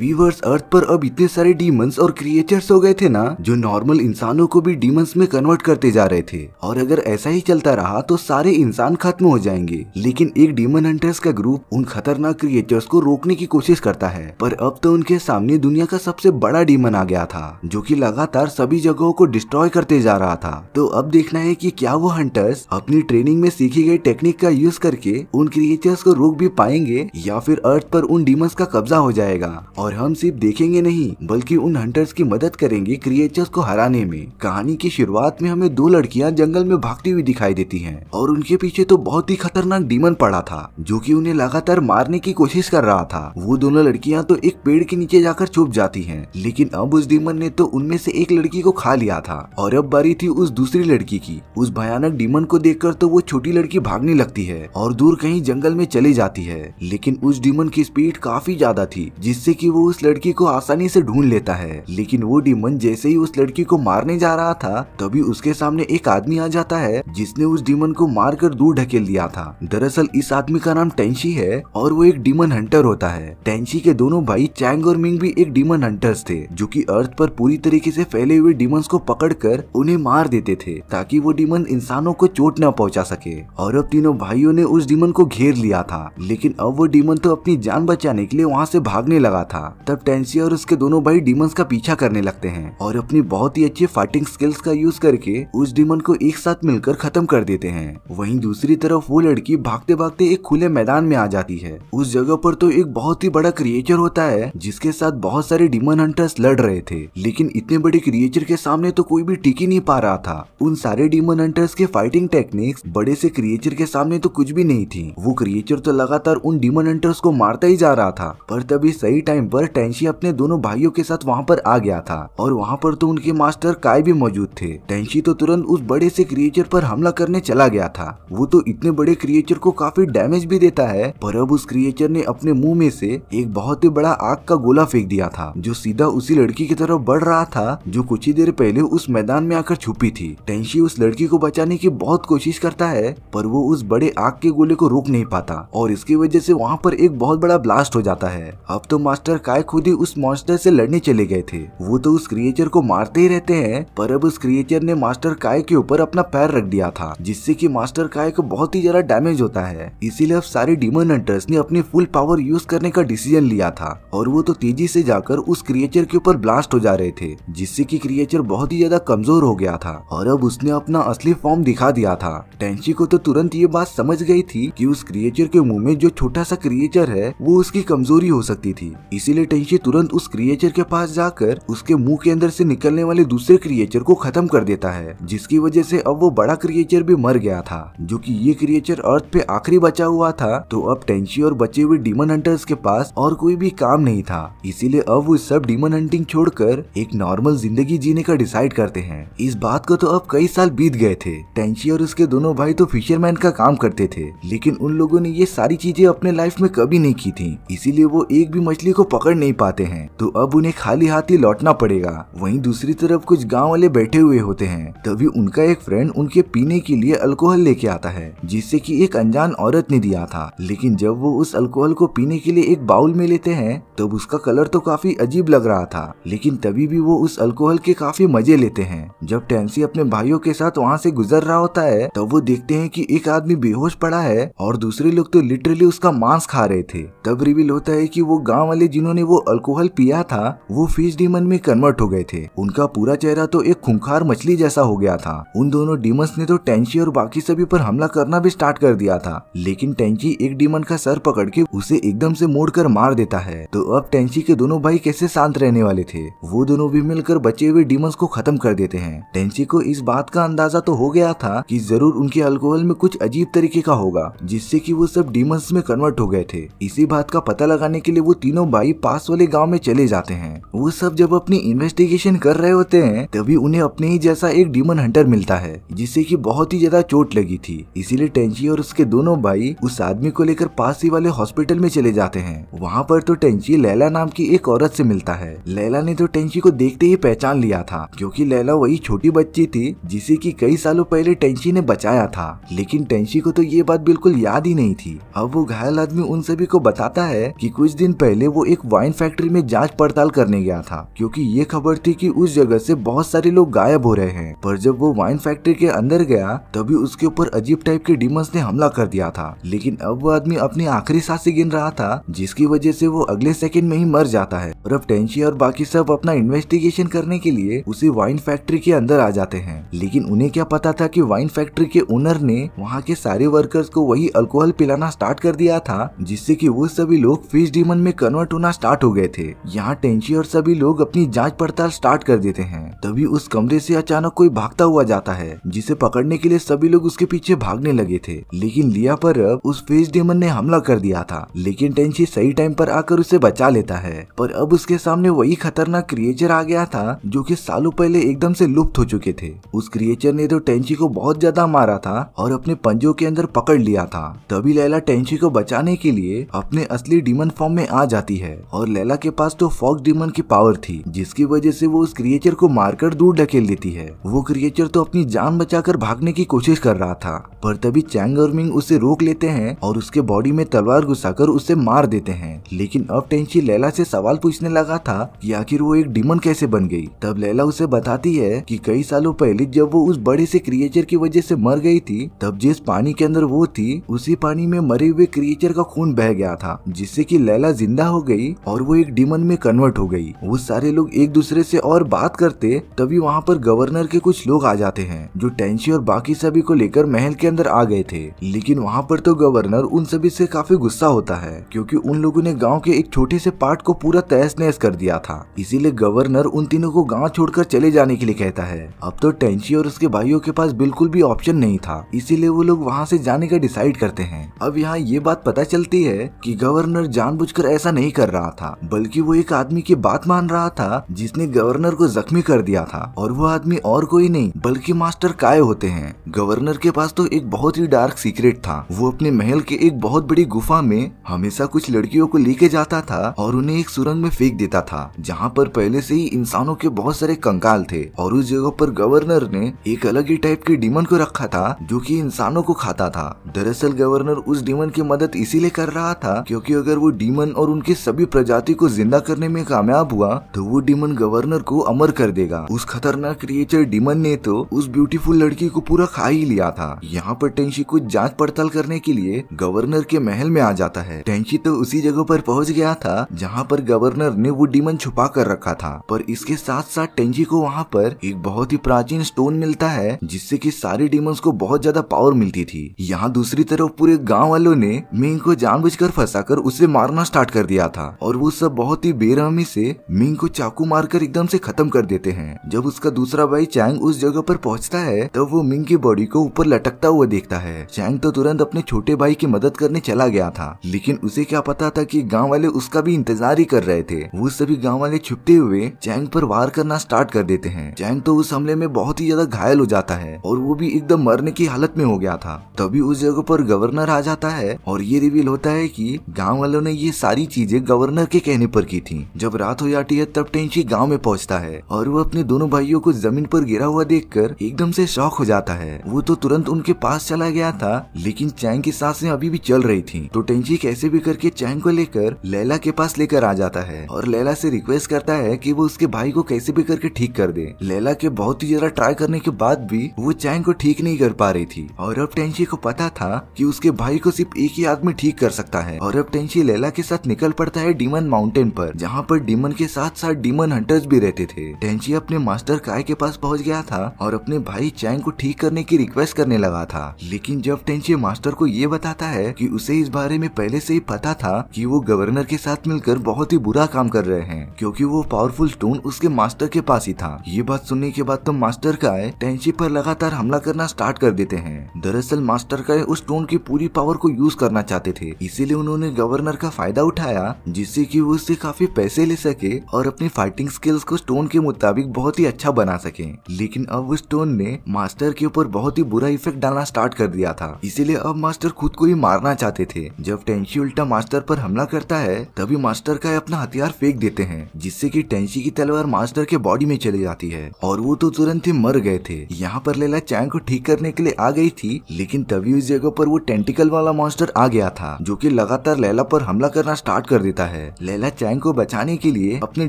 viewers अर्थ पर अब इतने सारे डीमंस और क्रिएचर्स हो गए थे ना जो नॉर्मल इंसानों को भी डीमंस में कन्वर्ट करते जा रहे थे और अगर ऐसा ही चलता रहा तो सारे इंसान खत्म हो जाएंगे लेकिन एक डीमन हंटर्स का ग्रुप उन खतरनाक क्रिएचर्स को रोकने की कोशिश करता है पर अब तो उनके सामने दुनिया का सबसे बड़ा डीमन आ गया था जो की लगातार सभी जगहों को डिस्ट्रॉय करते जा रहा था तो अब देखना है की क्या वो हंटर्स अपनी ट्रेनिंग में सीखी गई टेक्निक का यूज करके उन क्रिएचर्स को रोक भी पाएंगे या फिर अर्थ पर उन डीमंस का कब्जा हो जाएगा और हम सिर्फ देखेंगे नहीं बल्कि उन हंटर्स की मदद करेंगे क्रिएचर्स को हराने में कहानी की शुरुआत में हमें दो लड़कियां जंगल में भागती हुई दिखाई देती हैं और उनके पीछे तो बहुत ही खतरनाक डीमन पड़ा था जो कि उन्हें लगातार मारने की कोशिश कर रहा था वो दोनों लड़कियां तो एक पेड़ के नीचे जाकर छुप जाती है लेकिन अब उस डीमन ने तो उनमें से एक लड़की को खा लिया था और अब बारी थी उस दूसरी लड़की की उस भयानक डीमन को देख तो वो छोटी लड़की भागने लगती है और दूर कहीं जंगल में चली जाती है लेकिन उस डीमन की स्पीड काफी ज्यादा थी जिससे की वो उस लड़की को आसानी से ढूंढ लेता है लेकिन वो डीमन जैसे ही उस लड़की को मारने जा रहा था तभी उसके सामने एक आदमी आ जाता है जिसने उस डीमन को मार कर दूर ढकेल दिया था दरअसल इस आदमी का नाम टेंशी है और वो एक डीमन हंटर होता है टेंशी के दोनों भाई चैंग और मिंग भी एक डीमन हंटर्स थे जो की अर्थ पर पूरी तरीके से फैले हुए डिमन को पकड़ कर उन्हें मार देते थे ताकि वो डीमन इंसानों को चोट न पहुँचा सके और अब तीनों भाइयों ने उस डीमन को घेर लिया था लेकिन अब वो डीमन तो अपनी जान बचाने के लिए वहाँ से भागने लगा था था तब टेंसी और उसके दोनों भाई डीमंस का पीछा करने लगते हैं और अपनी बहुत ही अच्छी फाइटिंग स्किल्स का यूज करके उस डीमन को एक साथ मिलकर खत्म कर देते हैं वहीं दूसरी तरफ वो लड़की भागते भागते एक खुले मैदान में आ जाती है उस जगह पर तो एक बहुत ही बड़ा क्रिएचर होता है जिसके साथ बहुत सारे डीमन हंटर्स लड़ रहे थे लेकिन इतने बड़े क्रिएचर के सामने तो कोई भी टिक ही नहीं पा रहा था उन सारे डीमन हंटर्स के फाइटिंग टेक्निक्स बड़े से क्रिएचर के सामने तो कुछ भी नहीं थी वो क्रिएचर तो लगातार उन डीमन हंटर्स को मारता ही जा रहा था पर तभी सही टाइम पर टेंशी अपने दोनों भाइयों के साथ वहाँ पर आ गया था और वहाँ पर तो उनके मास्टर काय भी मौजूद थे टेंशी तो तुरंत उस बड़े से क्रिएचर पर हमला करने चला गया था वो तो इतने बड़े क्रिएचर को काफी डैमेज भी देता है पर अब उस क्रिएचर ने अपने मुंह में से एक बहुत ही बड़ा आग का गोला फेंक दिया था जो सीधा उसी लड़की की तरफ बढ़ रहा था जो कुछ ही देर पहले उस मैदान में आकर छुपी थी टेंशी उस लड़की को बचाने की बहुत कोशिश करता है पर वो उस बड़े आग के गोले को रोक नहीं पाता और इसकी वजह से वहाँ पर एक बहुत बड़ा ब्लास्ट हो जाता है अब तो मास्टर देखकर काय खुद ही उस मॉन्स्टर से लड़ने चले गए थे वो तो उस क्रिएचर को मारते ही रहते हैं पर अब उस क्रिएचर ने मास्टर काय के ऊपर अपना पैर रख दिया था जिससे कि मास्टर काय को बहुत ही ज्यादा डैमेज होता है इसीलिए अब सारे डिमन हंटर्स ने अपनी फुल पावर यूज करने का डिसीजन लिया था और वो तो तेजी से जाकर उस क्रिएचर के ऊपर ब्लास्ट हो जा रहे थे जिससे की क्रिएचर बहुत ही ज्यादा कमजोर हो गया था और अब उसने अपना असली फॉर्म दिखा दिया था टेंशी को तो तुरंत ये बात समझ गई थी की उस क्रिएचर के मुंह में जो छोटा सा क्रिएचर है वो उसकी कमजोरी हो सकती थी इसीलिए टेंशी तुरंत उस क्रिएचर के पास जाकर उसके मुंह के अंदर से निकलने वाले दूसरे क्रिएचर को खत्म कर देता है जिसकी वजह से अब वो बड़ा क्रिएचर भी मर गया था जो कि ये क्रिएचर अर्थ पे आखिरी बचा हुआ था तो अब टेंशी और बचे हुए डीमन हंटर्स के पास और कोई भी काम नहीं था इसीलिए अब वो सब डीमन हंटिंग छोड़कर एक नॉर्मल जिंदगी जीने का डिसाइड करते हैं इस बात को तो अब कई साल बीत गए थे टेंशी और उसके दोनों भाई तो फिशरमैन का काम करते थे लेकिन उन लोगों ने ये सारी चीजें अपने लाइफ में कभी नहीं की थी इसीलिए वो एक भी मछली को पकड़ नहीं पाते हैं तो अब उन्हें खाली हाथ ही लौटना पड़ेगा वहीं दूसरी तरफ कुछ गांव वाले बैठे हुए होते हैं तभी उनका एक फ्रेंड उनके पीने के लिए अल्कोहल लेके आता है जिससे की एक अनजान औरत ने दिया था लेकिन जब वो उस अल्कोहल को पीने के लिए एक बाउल में लेते हैं तब उसका कलर तो काफी अजीब लग रहा था लेकिन तभी भी वो उस अल्कोहल के काफी मजे लेते हैं जब टेंसी अपने भाइयों के साथ वहाँ से गुजर रहा होता है तब वो देखते हैं कि एक आदमी बेहोश पड़ा है और दूसरे लोग तो लिटरली उसका मांस खा रहे थे तब रिवील होता है कि वो गांव वाले जिन जिन्होंने वो अल्कोहल पिया था वो फिश डीमन में कन्वर्ट हो गए थे उनका पूरा चेहरा तो एक खुंखार मछली जैसा हो गया था उन दोनों डीमंस ने तो टेंची और बाकी सभी पर हमला करना भी स्टार्ट कर दिया था लेकिन टेंची एक डीमन का सर पकड़ के उसे एकदम से मोड़ कर मार देता है तो अब टेंची के दोनों भाई कैसे शांत रहने वाले थे वो दोनों भी मिलकर बचे हुए डीमंस को खत्म कर देते हैं टेंची को इस बात का अंदाजा तो हो गया था कि जरूर उनके अल्कोहल में कुछ अजीब तरीके का होगा जिससे कि वो सब डीमंस में कन्वर्ट हो गए थे इसी बात का पता लगाने के लिए वो तीनों भाई भाई पास वाले गाँव में चले जाते हैं वो सब जब अपनी इन्वेस्टिगेशन कर रहे होते हैं तभी उन्हें अपने ही जैसा एक डीमन हंटर मिलता है जिससे कि बहुत ही ज्यादा चोट लगी थी इसीलिए टेंची और उसके दोनों भाई उस आदमी को लेकर पास ही वाले हॉस्पिटल में चले जाते हैं वहाँ पर तो टेंची लैला नाम की एक औरत से मिलता है लैला ने तो टेंची को देखते ही पहचान लिया था क्यूँकी लैला वही छोटी बच्ची थी जिसे की कई सालों पहले टेंची ने बचाया था लेकिन टेंची को तो ये बात बिल्कुल याद ही नहीं थी अब वो घायल आदमी उन सभी को बताता है कि कुछ दिन पहले वो एक एक वाइन फैक्ट्री में जांच पड़ताल करने गया था क्योंकि ये खबर थी कि उस जगह से बहुत सारे लोग गायब हो रहे हैं पर जब वो वाइन फैक्ट्री के अंदर गया तभी उसके ऊपर अजीब टाइप के डिमस ने हमला कर दिया था लेकिन अब वो आदमी अपनी आखिरी सांसें गिन रहा था जिसकी वजह से वो अगले सेकंड में ही मर जाता है और अब टेंशी और बाकी सब अपना इन्वेस्टिगेशन करने के लिए उसी वाइन फैक्ट्री के अंदर आ जाते हैं लेकिन उन्हें क्या पता था की वाइन फैक्ट्री के ओनर ने वहाँ के सारे वर्कर्स को वही अल्कोहल पिलाना स्टार्ट कर दिया था जिससे की वो सभी लोग फिश डिमन में कन्वर्ट होना स्टार्ट हो गए थे यहाँ टेंशी और सभी लोग अपनी जांच पड़ताल स्टार्ट कर देते हैं तभी उस कमरे से अचानक कोई भागता हुआ जाता है जिसे पकड़ने के लिए सभी लोग उसके पीछे भागने लगे थे लेकिन लिया पर अब उस फेस डेमन ने हमला कर दिया था लेकिन टेंशी सही टाइम पर आकर उसे बचा लेता है पर अब उसके सामने वही खतरनाक क्रिएचर आ गया था जो की सालों पहले एकदम से लुप्त हो चुके थे उस क्रिएचर ने तो टेंशी को बहुत ज्यादा मारा था और अपने पंजों के अंदर पकड़ लिया था तभी लैला टेंशी को बचाने के लिए अपने असली डीमन फॉर्म में आ जाती है है और लैला के पास तो फॉक्स डिमन की पावर थी जिसकी वजह से वो उस क्रिएचर को मारकर दूर ढकेल देती है वो क्रिएचर तो अपनी जान बचाकर भागने की कोशिश कर रहा था पर तभी चैंग और मिंग उसे रोक लेते हैं और उसके बॉडी में तलवार घुसाकर उसे मार देते हैं लेकिन अब टेंशी लैला से सवाल पूछने लगा था कि आखिर वो एक डिमन कैसे बन गई तब लैला उसे बताती है कि कई सालों पहले जब वो उस बड़े से क्रिएचर की वजह से मर गई थी तब जिस पानी के अंदर वो थी उसी पानी में मरे हुए क्रिएचर का खून बह गया था जिससे की लैला जिंदा हो गई गई और वो एक डिमन में कन्वर्ट हो गई वो सारे लोग एक दूसरे से और बात करते तभी वहाँ पर गवर्नर के कुछ लोग आ जाते हैं जो टेंशी और बाकी सभी को लेकर महल के अंदर आ गए थे लेकिन वहाँ पर तो गवर्नर उन सभी से काफी गुस्सा होता है क्योंकि उन लोगों ने गाँव के एक छोटे से पार्ट को पूरा तहस नहस कर दिया था इसीलिए गवर्नर उन तीनों को गाँव छोड़कर चले जाने के लिए कहता है अब तो टेंशी और उसके भाइयों के पास बिल्कुल भी ऑप्शन नहीं था इसीलिए वो लोग वहाँ से जाने का डिसाइड करते हैं अब यहाँ ये बात पता चलती है की गवर्नर जान ऐसा नहीं कर रहा था बल्कि वो एक आदमी की बात मान रहा था जिसने गवर्नर को जख्मी कर दिया था और वो आदमी और कोई नहीं बल्कि मास्टर काय होते हैं गवर्नर के पास तो एक बहुत ही डार्क सीक्रेट था वो अपने महल के एक बहुत बड़ी गुफा में हमेशा कुछ लड़कियों को लेके जाता था और उन्हें एक सुरंग में फेंक देता था जहाँ पर पहले से ही इंसानों के बहुत सारे कंकाल थे और उस जगह पर गवर्नर ने एक अलग ही टाइप के डीमन को रखा था जो कि इंसानों को खाता था दरअसल गवर्नर उस डीमन की मदद इसीलिए कर रहा था क्योंकि अगर वो डीमन और उनके सभी भी प्रजाति को जिंदा करने में कामयाब हुआ तो वो डिमन गवर्नर को अमर कर देगा उस खतरनाक क्रिएचर डिमन ने तो उस ब्यूटीफुल लड़की को पूरा खा ही लिया था यहाँ पर टेंशी कुछ जांच पड़ताल करने के लिए गवर्नर के महल में आ जाता है टेंशी तो उसी जगह पर पहुंच गया था जहाँ पर गवर्नर ने वो डिमन छुपा कर रखा था पर इसके साथ साथ टेंशी को वहाँ पर एक बहुत ही प्राचीन स्टोन मिलता है जिससे की सारी डिमन को बहुत ज्यादा पावर मिलती थी यहाँ दूसरी तरफ पूरे गाँव वालों ने मिंग को जानबूझकर कर उसे मारना स्टार्ट कर दिया था और वो सब बहुत ही बेरहमी से मिंग को चाकू मारकर एकदम से खत्म कर देते हैं जब उसका दूसरा भाई चैंग उस जगह पर पहुंचता है तब वो मिंग की बॉडी को ऊपर लटकता हुआ देखता है चैंग तो तुरंत अपने छोटे भाई की मदद करने चला गया था लेकिन उसे क्या पता था की गाँव वाले उसका भी इंतजार ही कर रहे थे वो सभी गाँव वाले छुपते हुए चैंग पर वार करना स्टार्ट कर देते हैं चैंग तो उस हमले में बहुत ही ज्यादा घायल हो जाता है और वो भी एकदम मरने की हालत में हो गया था तभी उस जगह पर गवर्नर आ जाता है और ये रिवील होता है की गाँव वालों ने ये सारी चीजें गवर्नर गवर्नर के कहने पर की थी जब रात हो जाती है तब टेंशी गाँव में पहुँचता है और वो अपने दोनों भाइयों को जमीन पर गिरा हुआ देखकर एकदम से शौक हो जाता है वो तो तुरंत उनके पास चला गया था लेकिन चैंग की सांसें अभी भी चल रही थी तो टेंशी कैसे भी करके चैंग को लेकर लैला के पास लेकर आ जाता है और लैला से रिक्वेस्ट करता है की वो उसके भाई को कैसे भी करके ठीक कर दे लैला के बहुत ही ज्यादा ट्राई करने के बाद भी वो चैंग को ठीक नहीं कर पा रही थी और अब टेंशी को पता था की उसके भाई को सिर्फ एक ही आदमी ठीक कर सकता है और अब टेंशी लैला के साथ निकल पड़ता है है डीमन माउंटेन पर जहाँ पर डीमन के साथ साथ डीमन हंटर्स भी रहते थे टेंची अपने मास्टर काय के पास पहुँच गया था और अपने भाई चैंग को ठीक करने की रिक्वेस्ट करने लगा था लेकिन जब टेंची मास्टर को ये बताता है की उसे इस बारे में पहले से ही पता था की वो गवर्नर के साथ मिलकर बहुत ही बुरा काम कर रहे हैं क्यूँकी वो पावरफुल स्टोन उसके मास्टर के पास ही था ये बात सुनने के बाद तो मास्टर काय टेंची पर लगातार हमला करना स्टार्ट कर देते हैं दरअसल मास्टर का उस स्टोन की पूरी पावर को यूज करना चाहते थे इसीलिए उन्होंने गवर्नर का फायदा उठाया जिससे कि वो उससे काफी पैसे ले सके और अपनी फाइटिंग स्किल्स को स्टोन के मुताबिक बहुत ही अच्छा बना सके लेकिन अब वो स्टोन ने मास्टर के ऊपर बहुत ही बुरा इफेक्ट डालना स्टार्ट कर दिया था इसीलिए अब मास्टर खुद को ही मारना चाहते थे जब टेंशी उल्टा मास्टर पर हमला करता है तभी मास्टर का अपना हथियार फेंक देते हैं जिससे कि टेंशी की तलवार मास्टर के बॉडी में चली जाती है और वो तो तुरंत ही मर गए थे यहाँ पर लेला चैंग को ठीक करने के लिए आ गई थी लेकिन तभी उस जगह पर वो टेंटिकल वाला मास्टर आ गया था जो की लगातार लेला पर हमला करना स्टार्ट कर देता जाता है लैला चैंग को बचाने के लिए अपने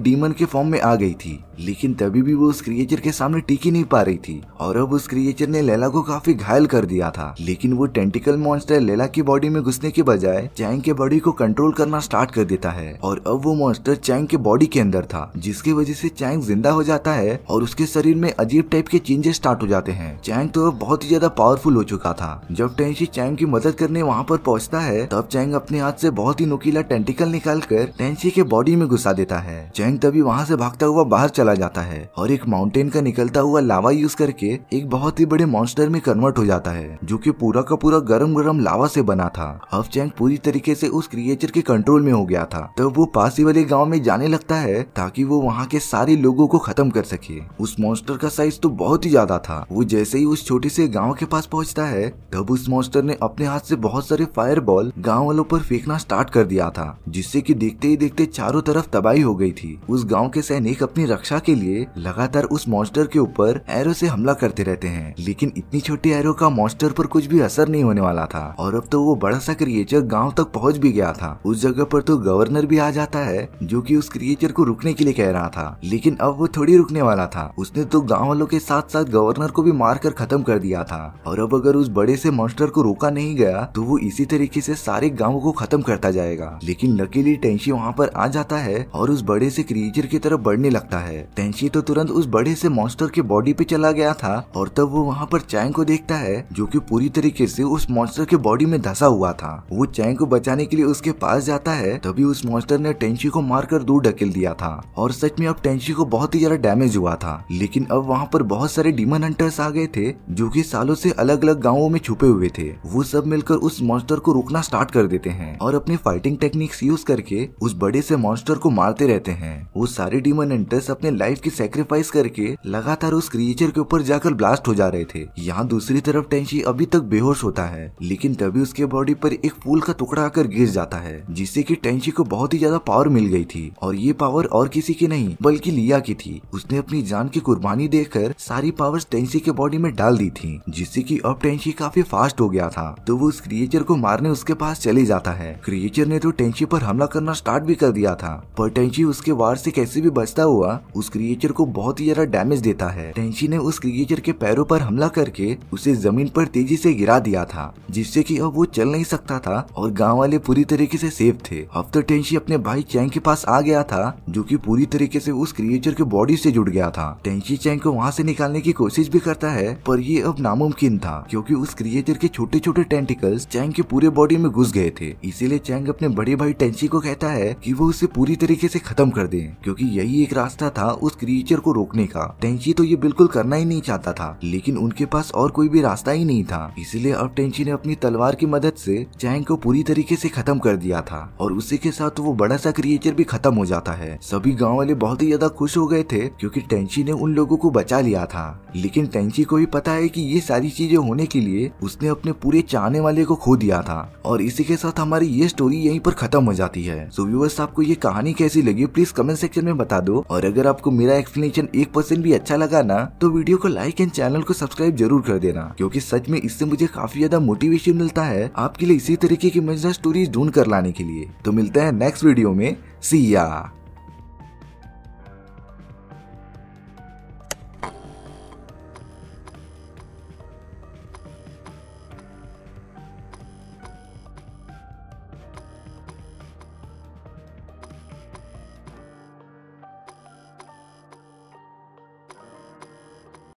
डीमन के फॉर्म में आ गई थी लेकिन तभी भी वो उस क्रिएचर के सामने टिकी नहीं पा रही थी और अब उस क्रिएचर ने लैला को काफी घायल कर दिया था लेकिन वो टेंटिकल मॉन्स्टर लैला की बॉडी में घुसने के बजाय चैंग के बॉडी को कंट्रोल करना स्टार्ट कर देता है और अब वो मॉन्स्टर चैंग के बॉडी के अंदर था जिसकी वजह से चैंग जिंदा हो जाता है और उसके शरीर में अजीब टाइप के चेंजेस स्टार्ट हो जाते हैं चैंग तो अब बहुत ही ज्यादा पावरफुल हो चुका था जब टेंशी चैंग की मदद करने वहाँ पर पहुँचता है तब चैंग अपने हाथ से बहुत ही नुकीला टेंटिकल निकाल निकालकर नैन्सी के बॉडी में घुसा देता है चैंग तभी वहाँ से भागता हुआ बाहर चला जाता है और एक माउंटेन का निकलता हुआ लावा यूज करके एक बहुत ही बड़े मॉन्स्टर में कन्वर्ट हो जाता है जो की पूरा का पूरा गर्म गर्म लावा से बना था अब चैंग पूरी तरीके से उस क्रिएचर के कंट्रोल में हो गया था तब वो पास ही वाले गाँव में जाने लगता है ताकि वो वहाँ के सारे लोगों को खत्म कर सके उस मॉन्स्टर का साइज तो बहुत ही ज्यादा था वो जैसे ही उस छोटे से गाँव के पास पहुँचता है तब उस मॉन्स्टर ने अपने हाथ से बहुत सारे फायर बॉल गाँव वालों पर फेंकना स्टार्ट कर दिया था जिससे की की देखते ही देखते चारों तरफ तबाही हो गई थी उस गांव के सैनिक अपनी रक्षा के लिए लगातार उस मॉन्स्टर के ऊपर एरो से हमला करते रहते हैं लेकिन इतनी छोटी एरो का मॉन्स्टर पर कुछ भी असर नहीं होने वाला था और अब तो वो बड़ा सा क्रिएचर गाँव तक पहुँच भी गया था उस जगह पर तो गवर्नर भी आ जाता है जो की उस क्रिएचर को रुकने के लिए कह रहा था लेकिन अब वो थोड़ी रुकने वाला था उसने तो गाँव वालों के साथ साथ गवर्नर को भी मार कर खत्म कर दिया था और अब अगर उस बड़े से मॉन्स्टर को रोका नहीं गया तो वो इसी तरीके से सारे गाँव को खत्म करता जाएगा लेकिन लकीली टेंशी वहाँ पर आ जाता है और उस बड़े से क्रिएचर की तरफ बढ़ने लगता है टेंशी तो तुरंत उस बड़े से मॉन्स्टर के बॉडी पे चला गया था और तब वो वहाँ पर चैंग को देखता है जो की पूरी तरीके से उस मॉन्स्टर के बॉडी में धसा हुआ था वो चैंग को बचाने के लिए उसके पास जाता है तभी उस मॉन्स्टर ने टेंशी को मारकर दूर ढकेल दिया था और सच में अब टेंशी को बहुत ही ज्यादा डैमेज हुआ था लेकिन अब वहाँ पर बहुत सारे डीमन हंटर्स आ गए थे जो की सालों से अलग अलग गाँवों में छुपे हुए थे वो सब मिलकर उस मॉन्स्टर को रोकना स्टार्ट कर देते हैं और अपनी फाइटिंग टेक्निक्स यूज करके करके उस बड़े से मॉन्स्टर को मारते रहते हैं वो सारे डीमन एंटर्स अपने लाइफ की सेक्रीफाइस करके लगातार उस क्रिएचर के ऊपर जाकर ब्लास्ट हो जा रहे थे यहाँ दूसरी तरफ टेंशी अभी तक बेहोश होता है लेकिन तभी उसके बॉडी पर एक फूल का टुकड़ा आकर गिर जाता है जिससे की टेंशी को बहुत ही ज्यादा पावर मिल गई थी और ये पावर और किसी की नहीं बल्कि लिया की थी उसने अपनी जान की कुर्बानी देकर सारी पावर टेंशी के बॉडी में डाल दी थी जिससे की अब टेंशी काफी फास्ट हो गया था तो वो उस क्रिएचर को मारने उसके पास चले जाता है क्रिएचर ने तो टेंशी पर हमला कर करना स्टार्ट भी कर दिया था पर टेंशी उसके वार से कैसे भी बचता हुआ उस क्रिएचर को बहुत ही ज्यादा डैमेज देता है टेंशी ने उस क्रिएचर के पैरों पर हमला करके उसे जमीन पर तेजी से गिरा दिया था जिससे कि अब वो चल नहीं सकता था और गांव वाले पूरी तरीके से सेफ थे अब तो टेंशी अपने भाई चैंग के पास आ गया था जो की पूरी तरीके से उस क्रिएचर के बॉडी से जुड़ गया था टेंशी चैंग को वहाँ से निकालने की कोशिश भी करता है पर ये अब नामुमकिन था क्योंकि उस क्रिएचर के छोटे छोटे टेंटिकल्स चैंग के पूरे बॉडी में घुस गए थे इसीलिए चैंग अपने बड़े भाई टेंशी को कह कहता है कि वो उसे पूरी तरीके से खत्म कर दे क्योंकि यही एक रास्ता था उस क्रिएचर को रोकने का टेंची तो ये बिल्कुल करना ही नहीं चाहता था लेकिन उनके पास और कोई भी रास्ता ही नहीं था इसलिए अब टेंची ने अपनी तलवार की मदद से चैंग को पूरी तरीके से खत्म कर दिया था और उसी के साथ वो बड़ा सा क्रिएचर भी खत्म हो जाता है सभी गाँव वाले बहुत ही ज्यादा खुश हो गए थे क्यूँकी टेंची ने उन लोगों को बचा लिया था लेकिन टेंची को भी पता है की ये सारी चीजें होने के लिए उसने अपने पूरे चाहने वाले को खो दिया था और इसी के साथ हमारी ये स्टोरी यहीं पर खत्म हो जाती है है सो व्यूवर्स आपको ये कहानी कैसी लगी प्लीज कमेंट सेक्शन में बता दो और अगर आपको मेरा एक्सप्लेनेशन एक परसेंट भी अच्छा लगा ना तो वीडियो को लाइक एंड चैनल को सब्सक्राइब जरूर कर देना क्योंकि सच में इससे मुझे काफी ज्यादा मोटिवेशन मिलता है आपके लिए इसी तरीके की मजेदार स्टोरीज ढूंढ कर लाने के लिए तो मिलते हैं नेक्स्ट वीडियो में सिया